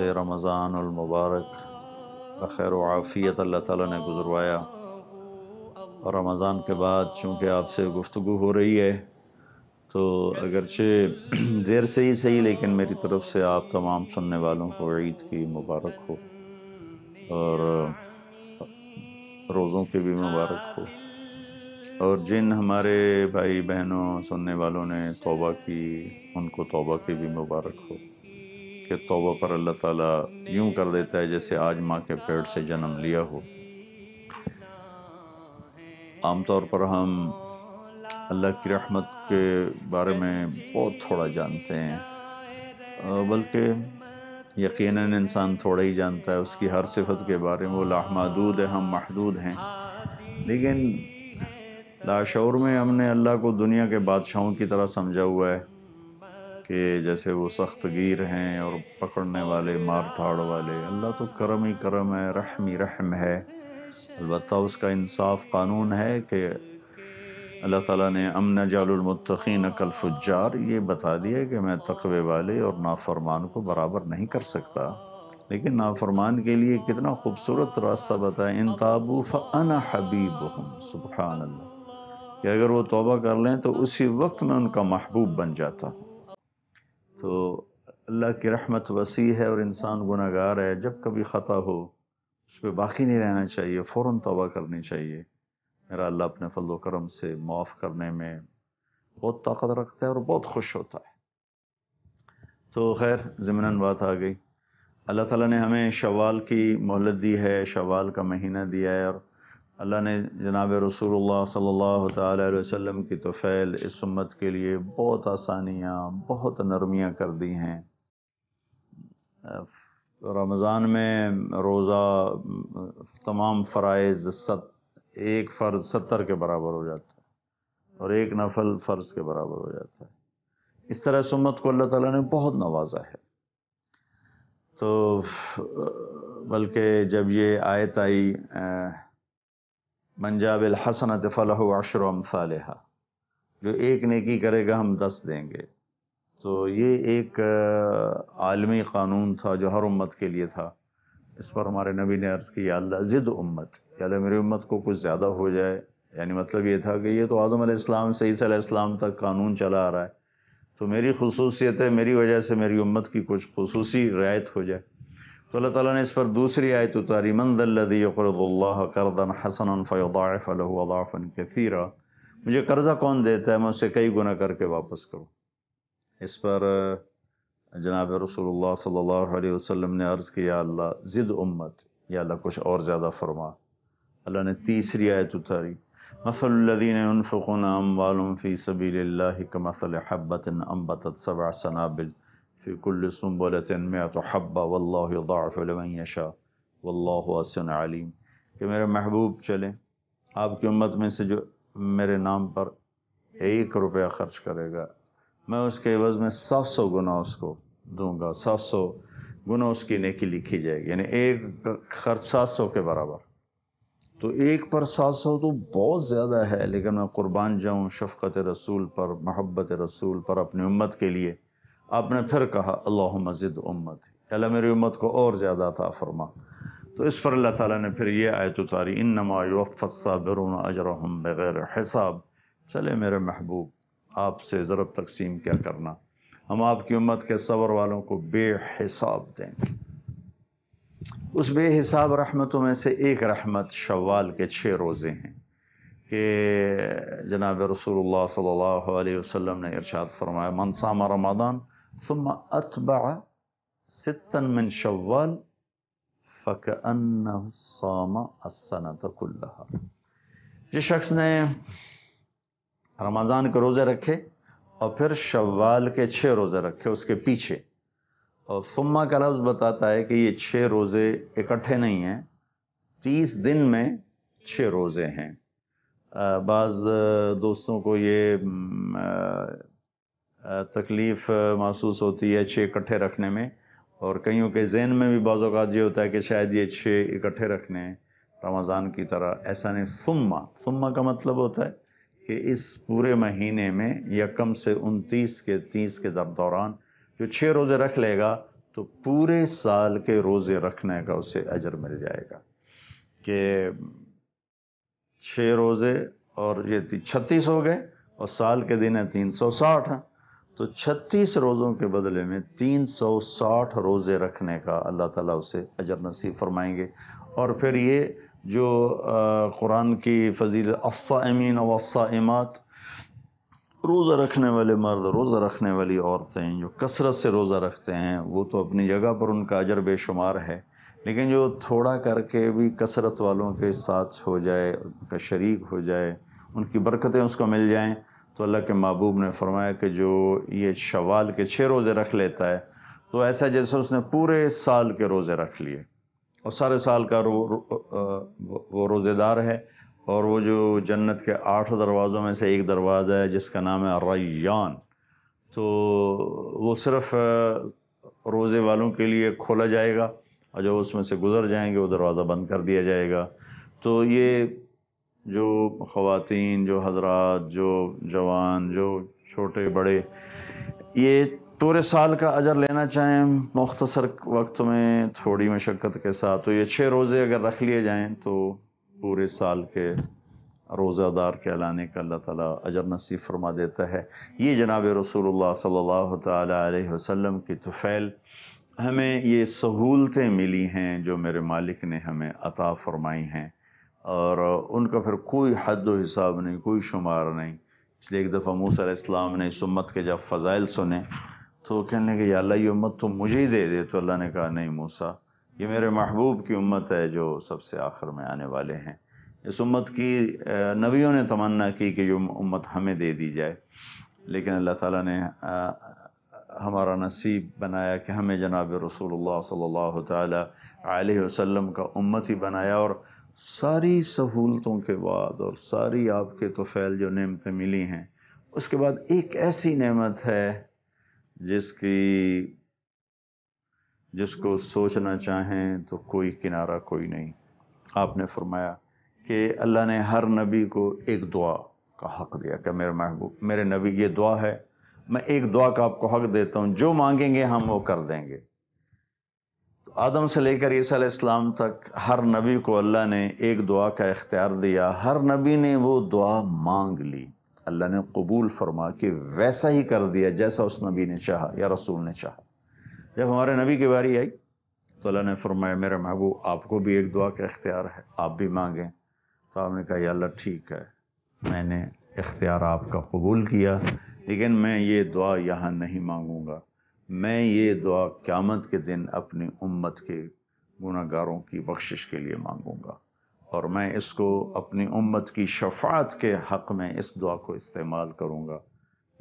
से रमज़ान मुबारक बखैर आफ़ियत अल्लाह ताला ने गुजरवाया और रमज़ान के बाद चूँकि आपसे गुफ्तु हो रही है तो अगरचे देर से ही सही लेकिन मेरी तरफ़ से आप तमाम सुनने वालों को ईद की मुबारक हो और रोज़ों की भी मुबारक हो और जिन हमारे भाई बहनों सुनने वालों ने तौबा की उनको तौबा की भी मुबारक हो के तोबा पर अल्लाह ताला यूं कर देता है जैसे आज माँ के पेट से जन्म लिया हो आमतौर पर हम अल्लाह की रहमत के बारे में बहुत थोड़ा जानते हैं बल्कि यकीनन इंसान थोड़ा ही जानता है उसकी हर सिफत के बारे में वो लामहदूद है हम महदूद हैं लेकिन लाशौर में हमने अल्लाह को दुनिया के बादशाहों की तरह समझा हुआ है कि जैसे वो सख्त गिर हैं और पकड़ने वाले मार धाड़ वाले अल्लाह तो करम ही करम है रहम ही रहम है अलबत् उसका इंसाफ कानून है कि अल्लाह ताला ने अमन जालमतकीन कलफुजार ये बता दिया कि मैं तकबे वाले और नाफरमान को बराबर नहीं कर सकता लेकिन नाफरमान के लिए कितना खूबसूरत रास्ता बताया इन ताबू अन हबीब हम सुबह कि अगर वो तोबा कर लें तो उसी वक्त मैं उनका महबूब बन जाता हूँ तो अल्लाह की रहमत वसी है और इंसान गुनागार है जब कभी ख़ता हो उस पर बाकी नहीं रहना चाहिए फ़ौर तोबा करनी चाहिए मेरा अल्लाह अपने फल करम से माफ़ करने में बहुत ताकत रखता है और बहुत खुश होता है तो खैर ज़मनन बात आ गई अल्लाह ताला ने हमें शवाल की मोहलत दी है शवाल का महीना दिया है और अल्लाह ने जनाब रसूल सल्ला वसम की तोफ़ैल इस उम्मत के लिए बहुत आसानियाँ बहुत नरमियाँ कर दी हैं रमज़ान में रोज़ा तमाम फ़रज़ सत एक फ़र्ज सत्तर के बराबर हो जाता है और एक नफल फ़र्ज के बराबर हो जाता है इस तरह सुम्मत को अल्लाह ताला ने बहुत नवाजा है तो बल्कि जब ये आयत आई मंजाबिल हसनत फ़लह अशरम सालहा जो एक नेकी करेगा हम दस देंगे तो ये एक आलमी क़ानून था जो हर उम्मत के लिए था इस पर हमारे नबी ने अर्ज़ की अल्लाह ज़िद उम्मत याद मेरी उम्मत को कुछ ज़्यादा हो जाए यानी मतलब ये था कि ये तो आदम इस्लाम से इस्लाम तक कानून चला आ रहा है तो मेरी खसूसियत है मेरी वजह से मेरी उम्मत की कुछ खसूसी रियायत हो जाए तो अल्लाह ताला ने इस पर दूसरी आयत उतारी मंदल्लाह करदन हसन फ़ैफ़न कथीरा मुझे कर्ज़ा कौन देता है मैं उसे कई गुना करके वापस करूँ इस पर जनाब रसूलुल्लाह सल्लल्लाहु अलैहि वसल्लम ने अर्ज़ किया अल्लाह ज़िद उम्मत या अल्लाह कुछ और ज़्यादा फरमा अल्लाह ने तीसरी आयत उतारी मसलदीन उनफ़ुन अम्बालफ़ी सबी कमसल हब्बत अम्बत सबा सनाबिल फ़िकुल्ल सुम्बलतिन में तो हब्बा वल्लाफ़लमैशा वल्लासन आलिम कि मेरे महबूब चलें आपकी उम्मत में से जो मेरे नाम पर एक रुपया ख़र्च करेगा मैं उसके एवज़ में सात सौ गुना उसको दूंगा सात सौ गुना उसकी नेकी लिखी जाएगी यानी एक खर्च सात सौ के बराबर तो एक पर सात सौ तो बहुत ज़्यादा है लेकिन मैं क़ुरबान जाऊँ शफ़क़त रसूल पर महब्बत रसूल पर अपनी उम्मत के लिए आपने फिर कहा अल्लाह मजिद उम्मत अल्लाह मेरी उम्मत को और ज़्यादा था फरमा तो इस पर अल्लाह ताला ने फिर ये आयत उतारी इन अजर अजरहम बग़ैर हिसाब चले मेरे महबूब आपसे ज़रब तकसीम क्या करना हम आपकी उम्मत के सबर वालों को बेहिसाब देंगे उस बेहिसाब रहमतों में से एक रहमत शवाल के छः रोज़े हैं कि जनाब रसूलुल्लाह सल्लल्लाहु अलैहि वसल्लम ने इरशाद फरमाया मनसामा रमादान ثم أتبع ستا من شوال फ़कअन सामा असनत जिस शख्स ने रमज़ान के रोज़े रखे और फिर शव्वाल के छः रोज़े रखे उसके पीछे और सुम्मा का लफ्ज़ बताता है कि ये छः रोज़े इकट्ठे नहीं हैं तीस दिन में छः रोज़े हैं बाज़ दोस्तों को ये तकलीफ़ महसूस होती है छः इकट्ठे रखने में और कईयों के जहन में भी बाज़ अवत ये होता है कि शायद ये छः इकट्ठे रखने रमज़ान की तरह ऐसा नहीं सुम्मा सुम्मा का मतलब होता है कि इस पूरे महीने में या कम से उनतीस के तीस के दर दौरान जो छः रोज़े रख लेगा तो पूरे साल के रोज़े रखने का उसे अजर मिल जाएगा कि छः रोज़े और ये छत्तीस हो गए और साल के दिन है तीन सौ साठ हैं तो 36 रोज़ों के बदले में 360 रोज़े रखने का अल्लाह ताला उसे अजर नसीब फरमाएंगे और फिर ये जो कुरान की फजील अमीन वसाइमात रोज़ा रखने वाले मर्द रोज़ा रखने वाली औरतें जो कसरत से रोज़ा रखते हैं वो तो अपनी जगह पर उनका अजर बेशुमार है लेकिन जो थोड़ा करके भी कसरत वालों के साथ हो जाए उनका शरीक हो जाए उनकी बरकतें उसको मिल जाएँ तो अल्लाह के महबूब ने फरमाया कि जो ये शवाल के छः रोज़े रख लेता है तो ऐसा जैसे उसने पूरे साल के रोज़े रख लिए और सारे साल का रो, रो, वो रोज़ेदार है और वो जो जन्नत के आठ दरवाज़ों में से एक दरवाज़ा है जिसका नाम है रैयान तो वो सिर्फ़ रोज़े वालों के लिए खोला जाएगा और जब उसमें से गुज़र जाएंगे वो दरवाज़ा बंद कर दिया जाएगा तो ये जो ख़वातीन जो हजरात जो जवान जो छोटे बड़े ये पूरे साल का अजर लेना चाहें मख्तसर वक्त में थोड़ी मशक्क़त के साथ तो ये छः रोज़े अगर रख लिए जाएँ तो पूरे साल के रोज़ादार कहलाने का अल्लाह ताला अजर नसीब फरमा देता है ये जनाब रसूलुल्लाह सल्लल्लाहु अलैहि वसल्लम की तुफ़ैल हमें ये सहूलतें मिली हैं जो मेरे मालिक ने हमें अता फ़रमाई हैं और उनका फिर कोई हद व हिसाब नहीं कोई शुमार नहीं इसलिए एक दफ़ा मूसा इस्लाम ने इस उम्मत के जब फ़ज़ाइल सुने तो कहने लगे अल्लाह ये उम्मत तो मुझे ही दे दे तो अल्लाह ने कहा नहीं मूसा ये मेरे महबूब की उम्मत है जो सबसे आखिर में आने वाले हैं इस उम्मत की नबियों ने तमन्ना की कि ये उम्मत हमें दे दी जाए लेकिन अल्लाह ताला ने हमारा नसीब बनाया कि हमें जनाब रसूलुल्लाह सल्लल्लाहु अलैहि वसल्लम का उम्मत ही बनाया और सारी सहूलतों के बाद और सारी आपके तो फैल जो नमतें मिली हैं उसके बाद एक ऐसी नमत है जिसकी जिसको सोचना चाहें तो कोई किनारा कोई नहीं आपने फरमाया कि अल्लाह ने हर नबी को एक दुआ का हक़ दिया क्या मेरे महबूब मेरे नबी ये दुआ है मैं एक दुआ का आपको हक़ देता हूँ जो मांगेंगे हम वो कर देंगे आदम से लेकर ईसा इस्लाम तक हर नबी को अल्लाह ने एक दुआ का इख्तियार दिया हर नबी ने वो दुआ मांग ली अल्लाह ने कबूल फरमा कि वैसा ही कर दिया जैसा उस नबी ने चाहा या रसूल ने चाहा जब हमारे नबी की बारी आई तो अल्लाह ने फरमाया मेरे महबूब आपको भी एक दुआ का इख्तियार है आप भी मांगें तो आपने कहा या अल्लाह ठीक है मैंने इख्तियार आपका कबूल किया लेकिन मैं ये दुआ यहाँ नहीं मांगूँगा मैं ये दुआ क़्यामत के दिन अपनी उम्मत के गुनागारों की बख्शिश के लिए मांगूँगा और मैं इसको अपनी उम्मत की शफात के हक़ में इस दुआ को इस्तेमाल करूँगा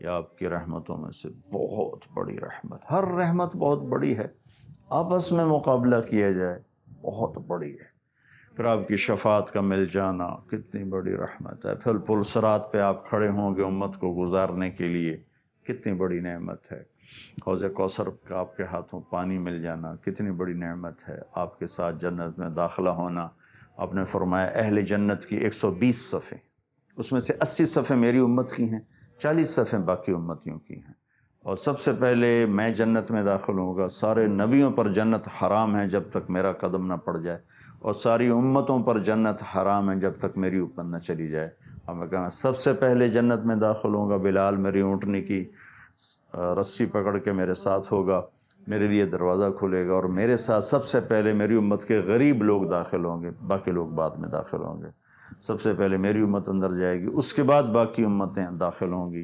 यह आपकी रहमतों में से बहुत बड़ी रहमत हर रहमत बहुत बड़ी है आपस में मुकाबला किया जाए बहुत बड़ी है फिर आपकी शफात का मिल जाना कितनी बड़ी रहमत है फिर पुलसरात पे आप खड़े होंगे उम्मत को गुजारने के लिए कितनी बड़ी नेमत है हौज कौसर का आपके हाथों पानी मिल जाना कितनी बड़ी नेमत है आपके साथ जन्नत में दाखिला होना आपने फरमाया अहल जन्नत की 120 सफ़े उसमें से 80 सफ़े मेरी उम्मत की हैं 40 सफ़े बाकी उम्मतियों की हैं और सबसे पहले मैं जन्नत में दाखिल होगा सारे नबियों पर जन्नत हराम है जब तक मेरा कदम ना पड़ जाए और सारी उम्मतों पर जन्नत हराम है जब तक मेरी ऊपर चली जाए और मैं कहा सबसे पहले जन्नत में दाखिल होगा बिलाल मेरी ऊँटनी की रस्सी पकड़ के मेरे साथ होगा मेरे लिए दरवाज़ा खुलेगा और मेरे साथ सबसे पहले मेरी उम्मत के गरीब लोग दाखिल होंगे बाकी लोग बाद में दाखिल होंगे सबसे पहले मेरी उम्मत अंदर जाएगी उसके बाद बाकी उम्मतें दाखिल होंगी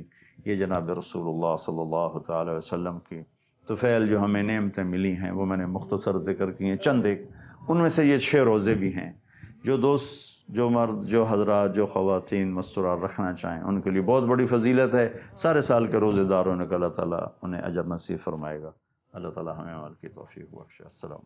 ये जनाब रसूलुल्लाह सल्लल्लाहु अलैहि वसल्लम की तो फ़ैल जो हमें नेमतें मिली हैं वो मैंने मुख्तसर ज़िक्र किए हैं चंद एक उनमें से ये छः रोज़े भी हैं जो दोस्त जो मर्द जो हजरात जो ख़वान मस्तुरा रखना चाहें उनके लिए बहुत बड़ी फजीलत है सारे साल के रोज़ेदारों ने कहा अल्लाह ताली उन्हें अजर नसीब फरमाएगा अल्लाह ताली हमें की तोफ़ी बख्शे असल